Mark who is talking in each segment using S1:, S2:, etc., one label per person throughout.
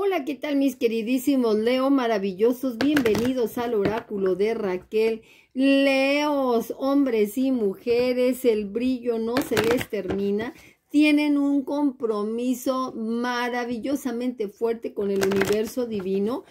S1: Hola, ¿qué tal mis queridísimos Leo maravillosos? Bienvenidos al oráculo de Raquel. Leos, hombres y mujeres, el brillo no se les termina. Tienen un compromiso maravillosamente fuerte con el universo divino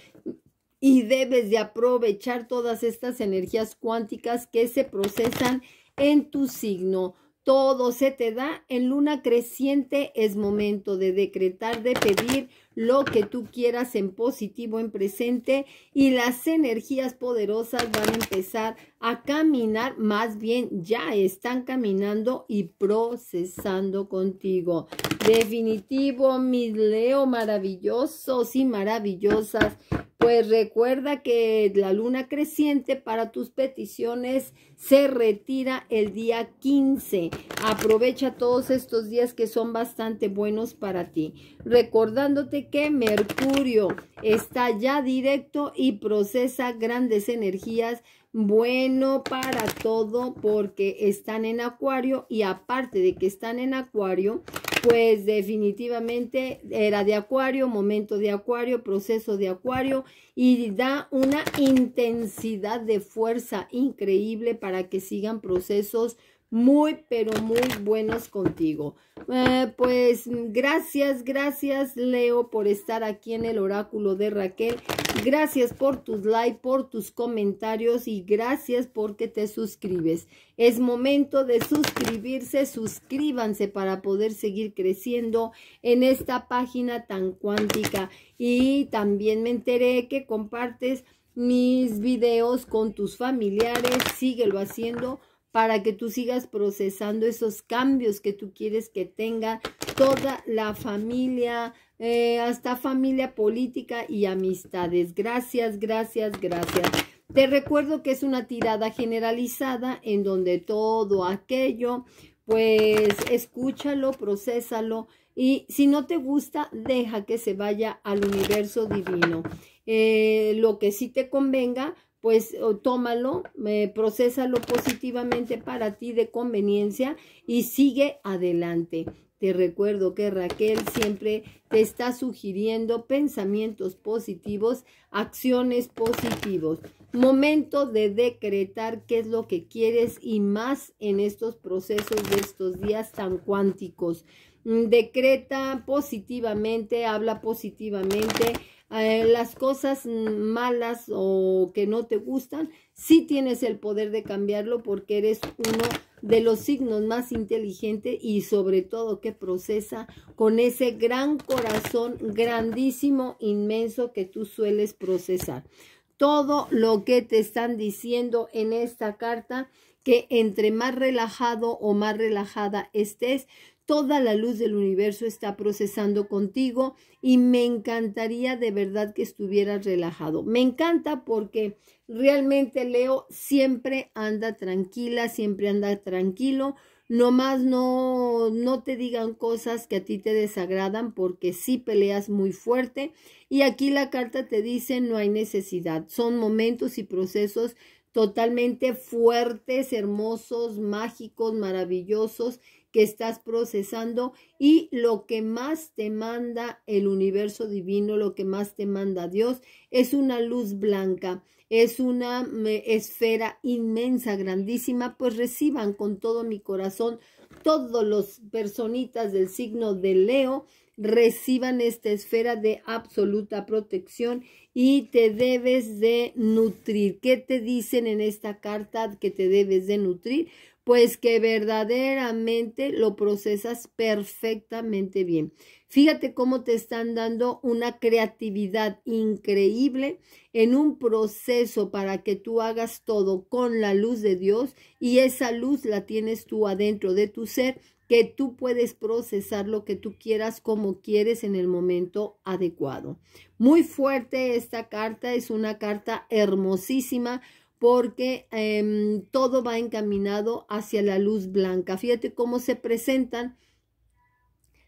S1: y debes de aprovechar todas estas energías cuánticas que se procesan en tu signo todo se te da, en luna creciente es momento de decretar, de pedir lo que tú quieras en positivo, en presente, y las energías poderosas van a empezar a caminar, más bien ya están caminando y procesando contigo. Definitivo, mis Leo maravillosos y maravillosas, pues recuerda que la luna creciente para tus peticiones se retira el día 15. Aprovecha todos estos días que son bastante buenos para ti. Recordándote que Mercurio está ya directo y procesa grandes energías bueno para todo porque están en acuario y aparte de que están en acuario, pues definitivamente era de acuario, momento de acuario, proceso de acuario y da una intensidad de fuerza increíble para que sigan procesos muy, pero muy buenos contigo. Eh, pues gracias, gracias Leo por estar aquí en el oráculo de Raquel. Gracias por tus likes, por tus comentarios y gracias porque te suscribes. Es momento de suscribirse, suscríbanse para poder seguir creciendo en esta página tan cuántica. Y también me enteré que compartes mis videos con tus familiares, síguelo haciendo para que tú sigas procesando esos cambios que tú quieres que tenga toda la familia, eh, hasta familia política y amistades. Gracias, gracias, gracias. Te recuerdo que es una tirada generalizada en donde todo aquello, pues escúchalo, procésalo y si no te gusta, deja que se vaya al universo divino. Eh, lo que sí te convenga, pues tómalo, eh, procesalo positivamente para ti de conveniencia y sigue adelante. Te recuerdo que Raquel siempre te está sugiriendo pensamientos positivos, acciones positivos. Momento de decretar qué es lo que quieres y más en estos procesos de estos días tan cuánticos. Mm, decreta positivamente, habla positivamente, eh, las cosas malas o que no te gustan, sí tienes el poder de cambiarlo porque eres uno de los signos más inteligentes y sobre todo que procesa con ese gran corazón grandísimo, inmenso que tú sueles procesar. Todo lo que te están diciendo en esta carta, que entre más relajado o más relajada estés, toda la luz del universo está procesando contigo y me encantaría de verdad que estuvieras relajado. Me encanta porque realmente Leo siempre anda tranquila, siempre anda tranquilo. más no, no te digan cosas que a ti te desagradan porque sí peleas muy fuerte. Y aquí la carta te dice no hay necesidad. Son momentos y procesos totalmente fuertes, hermosos, mágicos, maravillosos que estás procesando y lo que más te manda el universo divino, lo que más te manda Dios, es una luz blanca, es una esfera inmensa, grandísima, pues reciban con todo mi corazón todos los personitas del signo de Leo reciban esta esfera de absoluta protección y te debes de nutrir. ¿Qué te dicen en esta carta que te debes de nutrir? Pues que verdaderamente lo procesas perfectamente bien. Fíjate cómo te están dando una creatividad increíble en un proceso para que tú hagas todo con la luz de Dios y esa luz la tienes tú adentro de tu ser que tú puedes procesar lo que tú quieras como quieres en el momento adecuado. Muy fuerte esta carta, es una carta hermosísima porque em, todo va encaminado hacia la luz blanca. Fíjate cómo se presentan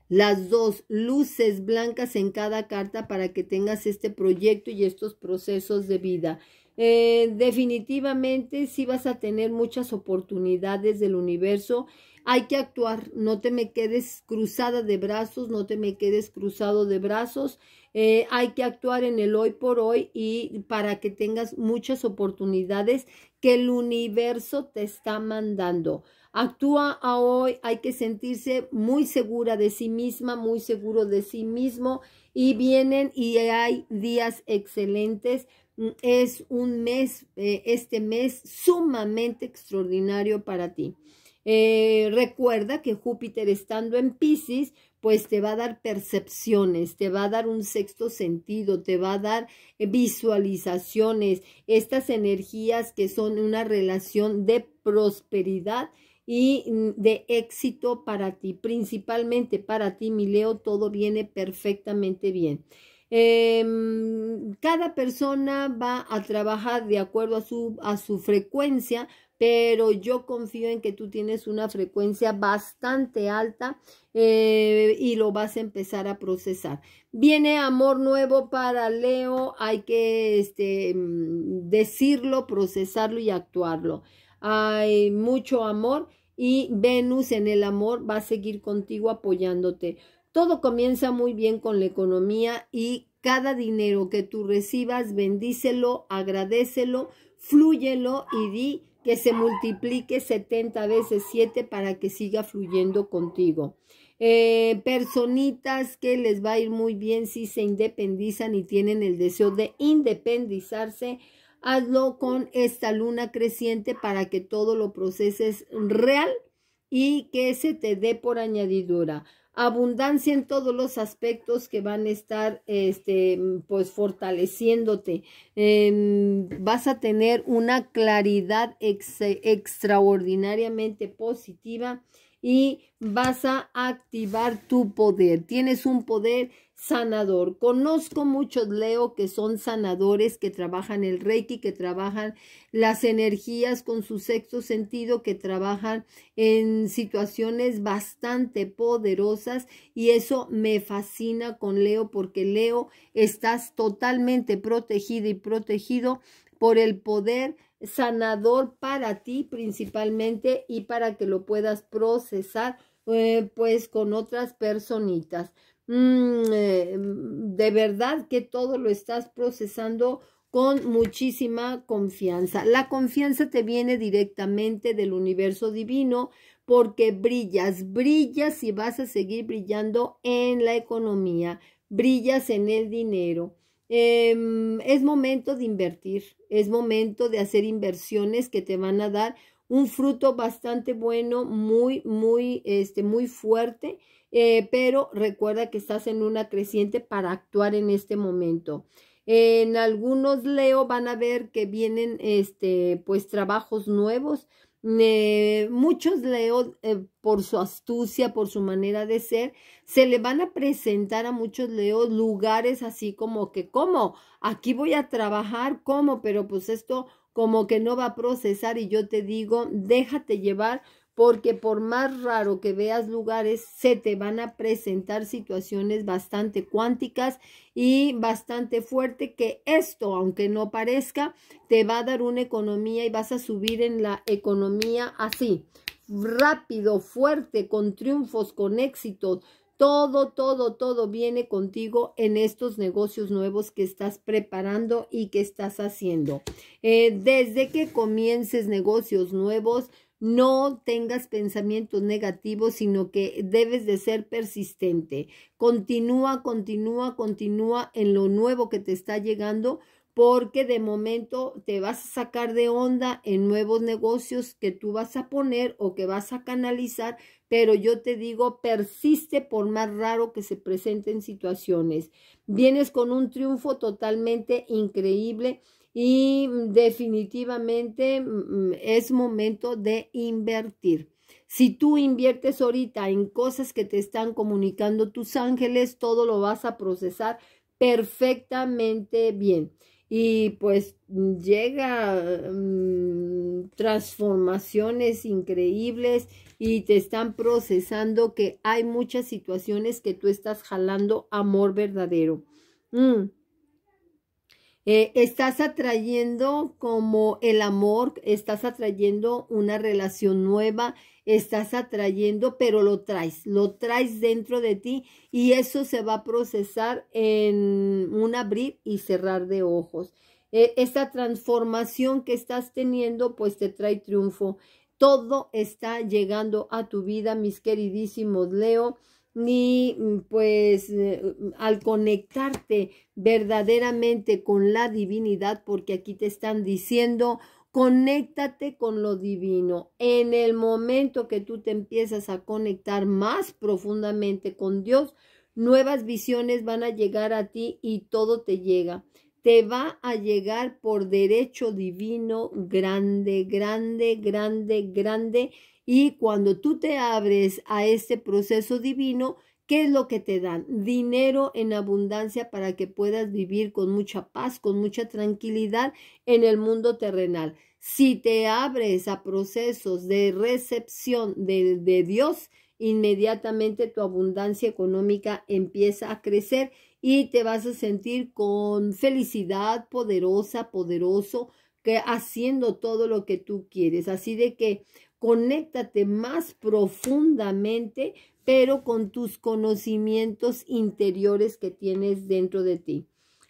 S1: las dos luces blancas en cada carta para que tengas este proyecto y estos procesos de vida. Eh, definitivamente sí vas a tener muchas oportunidades del universo hay que actuar, no te me quedes cruzada de brazos, no te me quedes cruzado de brazos. Eh, hay que actuar en el hoy por hoy y para que tengas muchas oportunidades que el universo te está mandando. Actúa hoy, hay que sentirse muy segura de sí misma, muy seguro de sí mismo y vienen y hay días excelentes. Mm, es un mes, eh, este mes sumamente extraordinario para ti. Eh, recuerda que Júpiter estando en Pisces, pues te va a dar percepciones, te va a dar un sexto sentido, te va a dar eh, visualizaciones, estas energías que son una relación de prosperidad y mm, de éxito para ti, principalmente para ti, mi Leo, todo viene perfectamente bien. Em, cada persona va a trabajar de acuerdo a su, a su frecuencia, pero yo confío en que tú tienes una frecuencia bastante alta eh, y lo vas a empezar a procesar. Viene amor nuevo para Leo, hay que este, mm, decirlo, procesarlo y actuarlo. Hay mucho amor y Venus en el amor va a seguir contigo apoyándote. Todo comienza muy bien con la economía y cada dinero que tú recibas, bendícelo, agradecelo, fluyelo y di que se multiplique 70 veces 7 para que siga fluyendo contigo. Eh, personitas que les va a ir muy bien si se independizan y tienen el deseo de independizarse. Hazlo con esta luna creciente para que todo lo proceses real y que se te dé por añadidura abundancia en todos los aspectos que van a estar este pues fortaleciéndote em, vas a tener una claridad extraordinariamente positiva y vas a activar tu poder tienes un poder sanador. Conozco muchos Leo que son sanadores, que trabajan el Reiki, que trabajan las energías con su sexto sentido, que trabajan en situaciones bastante poderosas y eso me fascina con Leo porque Leo estás totalmente protegido y protegido por el poder sanador para ti principalmente y para que lo puedas procesar eh, pues con otras personitas. Mm, eh, mm, de verdad que todo lo estás procesando con muchísima confianza. La confianza te viene directamente del universo divino porque brillas, brillas y vas a seguir brillando en la economía, brillas en el dinero. Em, es momento de invertir, es momento de hacer inversiones que te van a dar un fruto bastante bueno, muy, muy, este, muy fuerte eh, pero recuerda que estás en una creciente para actuar en este momento. En algunos Leo van a ver que vienen este pues trabajos nuevos. muchos Leo, eh, por su astucia, por su manera de ser, se le van a presentar a muchos Leo lugares así como que, ¿cómo? Aquí voy a trabajar, ¿cómo? Pero pues esto como que no va a procesar y yo te digo, déjate llevar porque por más raro que veas lugares, se te van a presentar situaciones bastante cuánticas y bastante fuerte que esto, aunque no parezca, te va a dar una economía y vas a subir en la economía así, rápido, fuerte, con triunfos, con éxitos. Todo, todo, todo viene contigo en estos negocios nuevos que estás preparando y que estás haciendo. Eh, desde que comiences negocios nuevos, no tengas pensamientos negativos, sino que debes de ser persistente. Continúa, continúa, continúa en lo nuevo que te está llegando, porque de momento te vas a sacar de onda en nuevos negocios que tú vas a poner o que vas a canalizar, pero yo te digo, persiste por más raro que se presenten situaciones. Vienes con un triunfo totalmente increíble y mm, definitivamente mm, mm, es momento de invertir. Si tú inviertes ahorita en cosas que te están comunicando tus ángeles, todo lo vas a procesar perfectamente bien. Y pues llega transformaciones increíbles y te están procesando que hay muchas situaciones que tú estás jalando amor verdadero. Eh, estás atrayendo como el amor, estás atrayendo una relación nueva, estás atrayendo, pero lo traes, lo traes dentro de ti y eso se va a procesar en un abrir y cerrar de ojos. Eh, esta transformación que estás teniendo, pues te trae triunfo. Todo está llegando a tu vida, mis queridísimos Leo ni mm, pues eh, mm, al conectarte verdaderamente con la divinidad, porque aquí te están diciendo, conéctate con lo divino. En el momento que tú te empiezas a conectar más profundamente con Dios, nuevas visiones van a llegar a ti y todo te llega. Te va a llegar por derecho divino grande, grande, grande, grande y cuando tú te abres a este proceso divino, ¿Qué es lo que te dan? Dinero en abundancia para que puedas vivir con mucha paz, con mucha tranquilidad en el mundo terrenal. Si te abres a procesos de recepción de, de Dios, inmediatamente tu abundancia económica empieza a crecer y te vas a sentir con felicidad poderosa, poderoso, que haciendo todo lo que tú quieres. Así de que conéctate más profundamente, pero con tus conocimientos interiores que tienes dentro de ti.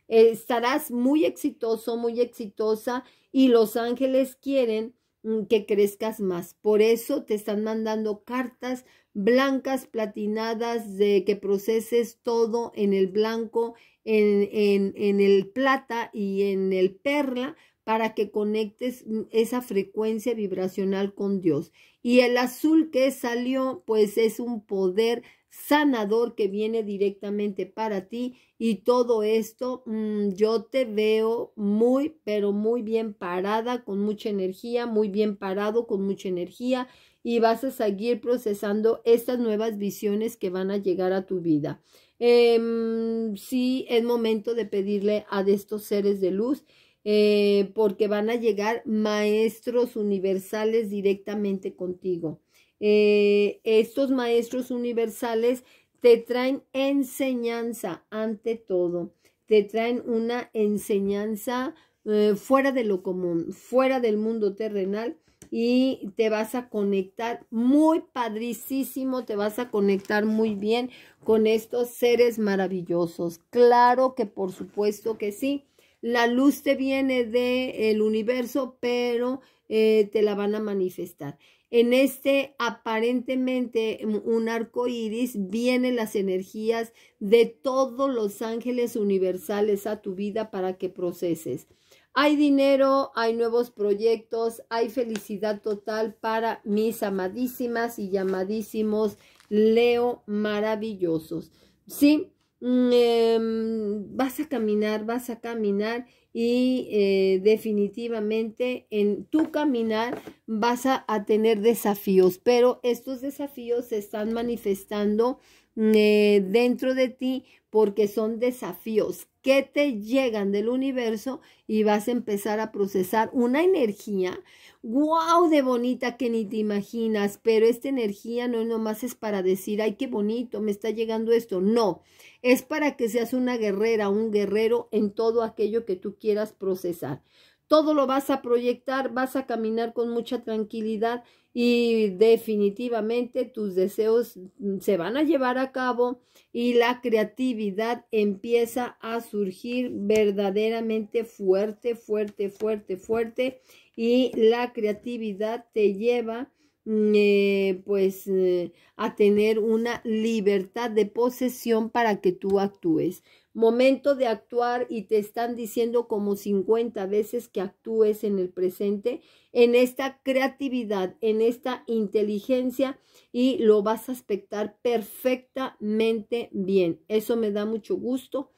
S1: estarás muy exitoso, muy exitosa y los ángeles quieren mm, que crezcas más. Por eso te están mandando cartas blancas, platinadas, de que proceses todo en el blanco, en el plata y en el perla para que conectes esa frecuencia vibracional con Dios. Y el azul que salió, pues es un poder sanador que viene directamente para ti y todo esto mm, yo te veo muy pero muy bien parada con mucha energía muy bien parado con mucha energía y vas a seguir procesando estas nuevas visiones que van a llegar a tu vida em, sí es momento de pedirle a estos seres de luz eh, porque van a llegar maestros universales directamente contigo. Eh, estos maestros universales te traen enseñanza ante todo, te traen una enseñanza eh, fuera de lo común, fuera del mundo terrenal y te vas a conectar muy padricísimo, te vas a conectar muy bien con estos seres maravillosos. Claro que por supuesto que sí la luz te viene del universo, pero eh, te la van a manifestar. En este aparentemente un arco iris vienen las energías de todos los ángeles universales a tu vida para que proceses. Hay dinero, hay nuevos proyectos, hay felicidad total para mis amadísimas y llamadísimos Leo maravillosos. Sí, Mm, em, vas a caminar, vas a caminar y eh, definitivamente en tu caminar vas a, tener desafíos, pero estos desafíos se están manifestando eh, dentro de ti porque son desafíos que te llegan del universo y vas a empezar a procesar una energía, wow, de bonita que ni te imaginas, pero esta energía no nomás es para decir, ay, qué bonito, me está llegando esto, no, es para que seas una guerrera, un guerrero en todo aquello que tú quieras procesar todo lo vas a proyectar, vas a caminar con mucha tranquilidad y definitivamente tus deseos mm, se van a llevar a cabo y la creatividad empieza a surgir verdaderamente fuerte, fuerte, fuerte, fuerte y la creatividad te lleva mm, eh, pues eh, a tener una libertad de posesión para que tú actúes momento de actuar y te están diciendo como 50 veces que actúes en el presente, en esta creatividad, en esta inteligencia y lo vas a aspectar perfectamente bien. Eso me da mucho gusto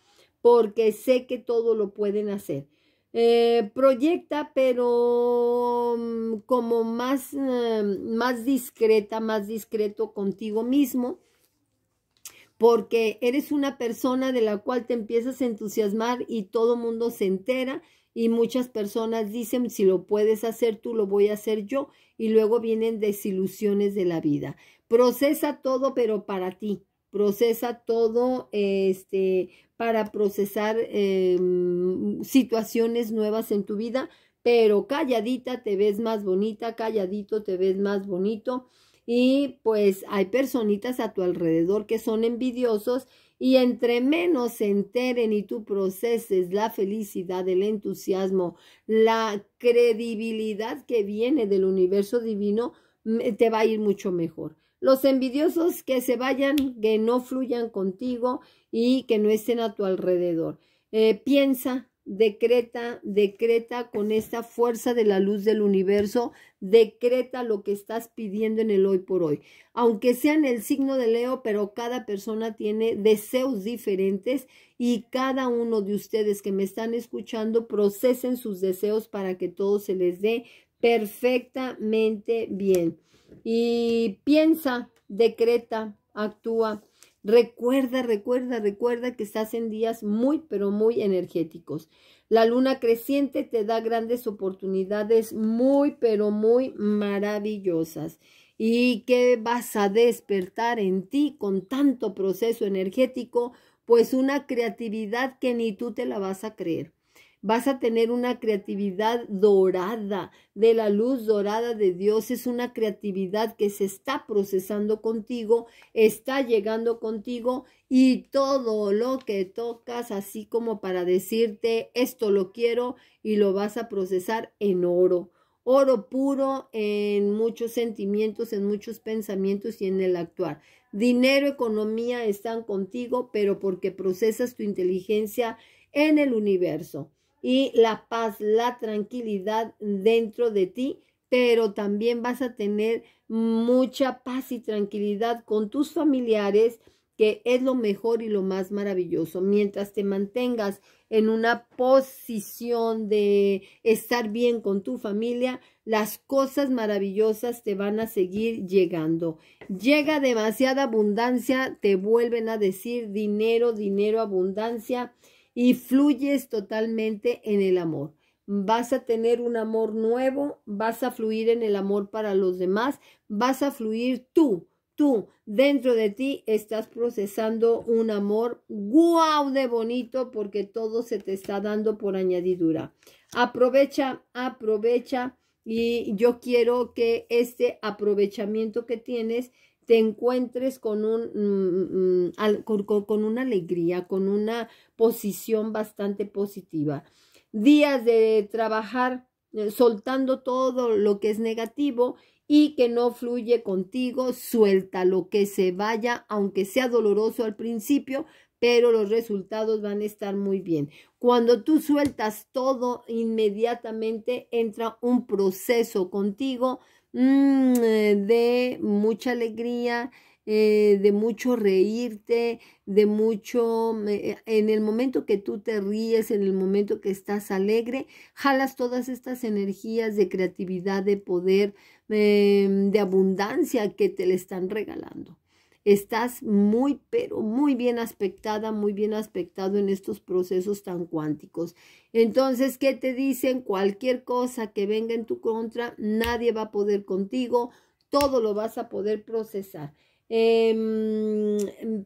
S1: porque sé que todo lo pueden hacer. Eh, proyecta, pero mm, como más, eh, más discreta, más discreto contigo mismo porque eres una persona de la cual te empiezas a entusiasmar y todo mundo se entera y muchas personas dicen, si lo puedes hacer tú, lo voy a hacer yo, y luego vienen desilusiones de la vida. Procesa todo, pero para ti. Procesa todo este, para procesar em, situaciones nuevas en tu vida, pero calladita te ves más bonita, calladito te ves más bonito y pues hay personitas a tu alrededor que son envidiosos y entre menos se enteren y tú proceses la felicidad, el entusiasmo, la credibilidad que viene del universo divino, mm, te va a ir mucho mejor. Los envidiosos que se vayan, que no fluyan contigo y que no estén a tu alrededor. Eh, piensa decreta, decreta con esta fuerza de la luz del universo, decreta lo que estás pidiendo en el hoy por hoy. Aunque sea en el signo de Leo, pero cada persona tiene deseos diferentes y cada uno de ustedes que me están escuchando procesen sus deseos para que todo se les dé perfectamente bien. Y piensa, decreta, actúa Recuerda, recuerda, recuerda que estás en días muy, pero muy energéticos. La luna creciente te da grandes oportunidades muy, pero muy maravillosas. ¿Y que vas a despertar en ti con tanto proceso energético? Pues una creatividad que ni tú te la vas a creer. Vas a tener una creatividad dorada, de la luz dorada de Dios. Es una creatividad que se está procesando contigo, está llegando contigo y todo lo que tocas, así como para decirte, esto lo quiero y lo vas a procesar en oro oro puro en muchos sentimientos, en muchos pensamientos y en el actuar. Dinero, economía están contigo, pero porque procesas tu inteligencia en el universo y la paz, la tranquilidad dentro de ti, pero también vas a tener mucha paz y tranquilidad con tus familiares, que es lo mejor y lo más maravilloso. Mientras te mantengas en una posición de estar bien con tu familia, las cosas maravillosas te van a seguir llegando. Llega demasiada abundancia, te vuelven a decir dinero, dinero, abundancia y fluyes totalmente en el amor. Vas a tener un amor nuevo, vas a fluir en el amor para los demás, vas a fluir tú, tú, dentro de ti estás procesando un amor guau de bonito porque todo se te está dando por añadidura. Aprovecha, aprovecha y yo quiero que este aprovechamiento que tienes te encuentres con, un, mm, mm, mm, con una alegría, con una posición bastante positiva. Días de trabajar eh, soltando todo lo que es negativo y que no fluye contigo, suelta lo que se vaya, aunque sea doloroso al principio, pero los resultados van a estar muy bien. Cuando tú sueltas todo, inmediatamente entra un proceso contigo Mm, eh, de mucha alegría, eh, de mucho reírte, de mucho, eh, en el momento que tú te ríes, en el momento que estás alegre, jalas todas estas energías de creatividad, de poder, em, de abundancia que te le están regalando. Estás muy, pero muy bien aspectada, muy bien aspectado en estos procesos tan cuánticos. Entonces, ¿qué te dicen? Cualquier cosa que venga en tu contra, nadie va a poder contigo, todo lo vas a poder procesar. Em,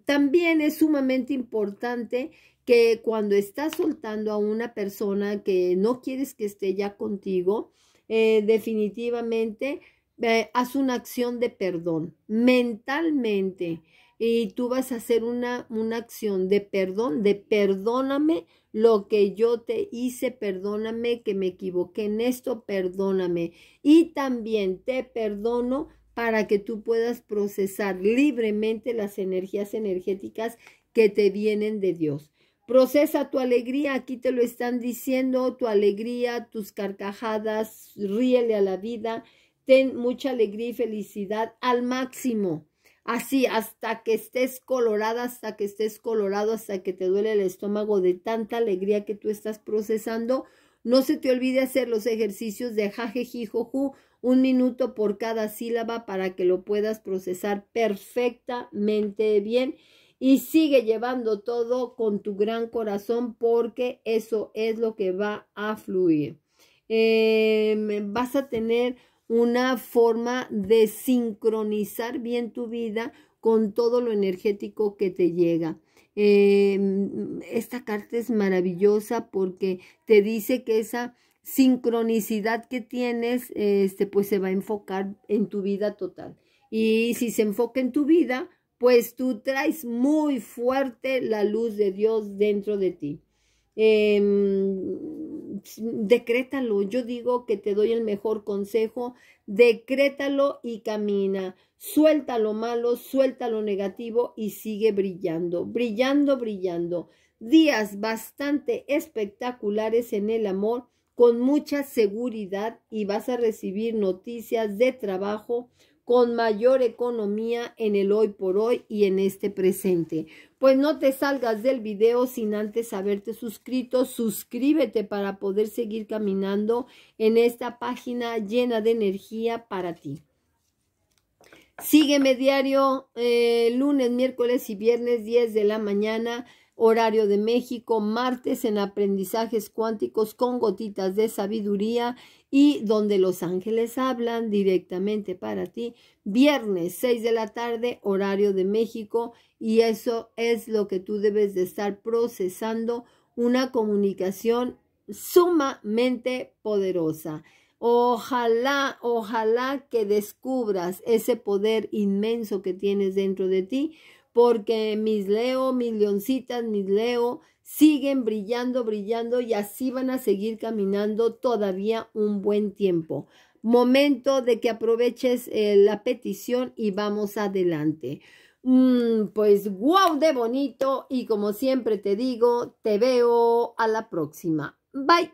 S1: también es sumamente importante que cuando estás soltando a una persona que no quieres que esté ya contigo, eh, definitivamente eh, haz una acción de perdón mentalmente y tú vas a hacer una, una acción de perdón, de perdóname lo que yo te hice, perdóname que me equivoqué en esto, perdóname. Y también te perdono para que tú puedas procesar libremente las energías energéticas que te vienen de Dios. Procesa tu alegría, aquí te lo están diciendo, tu alegría, tus carcajadas, ríele a la vida ten mucha alegría y felicidad al máximo. Así, hasta que estés colorada, hasta que estés colorado, hasta que te duele el estómago de tanta alegría que tú estás procesando. No se te olvide hacer los ejercicios de jajejijoju, un minuto por cada sílaba para que lo puedas procesar perfectamente bien. Y sigue llevando todo con tu gran corazón porque eso es lo que va a fluir. Em, vas a tener una forma de sincronizar bien tu vida con todo lo energético que te llega. Em, esta carta es maravillosa porque te dice que esa sincronicidad que tienes, este, pues se va a enfocar en tu vida total. Y si se enfoca en tu vida, pues tú traes muy fuerte la luz de Dios dentro de ti. Eh, decrétalo. Yo digo que te doy el mejor consejo, decrétalo y camina. Suelta lo malo, suelta lo negativo y sigue brillando, brillando, brillando. Días bastante espectaculares en el amor, con mucha seguridad y vas a recibir noticias de trabajo con mayor economía en el hoy por hoy y en este presente. Pues no te salgas del video sin antes haberte suscrito. Suscríbete para poder seguir caminando en esta página llena de energía para ti. Sígueme diario, eh, lunes, miércoles y viernes, 10 de la mañana horario de México, martes en aprendizajes cuánticos con gotitas de sabiduría y donde los ángeles hablan directamente para ti, viernes 6 de la tarde, horario de México, y eso es lo que tú debes de estar procesando, una comunicación sumamente poderosa. Ojalá, ojalá que descubras ese poder inmenso que tienes dentro de ti porque mis Leo, mis leoncitas, mis Leo siguen brillando, brillando y así van a seguir caminando todavía un buen tiempo. Momento de que aproveches eh, la petición y vamos adelante. Mm, pues wow, de bonito y como siempre te digo, te veo a la próxima. Bye.